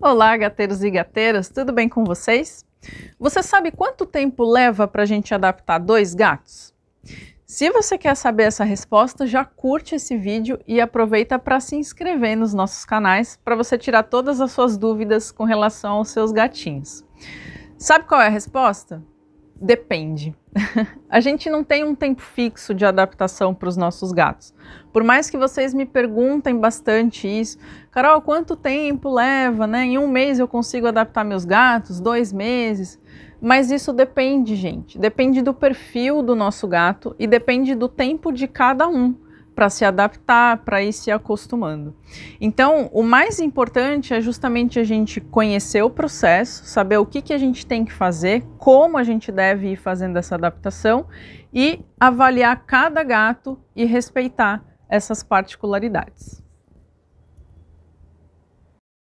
Olá, gateiros e gateiras, tudo bem com vocês? Você sabe quanto tempo leva para a gente adaptar dois gatos? Se você quer saber essa resposta, já curte esse vídeo e aproveita para se inscrever nos nossos canais para você tirar todas as suas dúvidas com relação aos seus gatinhos. Sabe qual é a resposta? Depende. a gente não tem um tempo fixo de adaptação para os nossos gatos. Por mais que vocês me perguntem bastante isso, Carol, quanto tempo leva, né? Em um mês eu consigo adaptar meus gatos, dois meses. Mas isso depende, gente. Depende do perfil do nosso gato e depende do tempo de cada um para se adaptar, para ir se acostumando. Então, o mais importante é justamente a gente conhecer o processo, saber o que, que a gente tem que fazer, como a gente deve ir fazendo essa adaptação e avaliar cada gato e respeitar essas particularidades.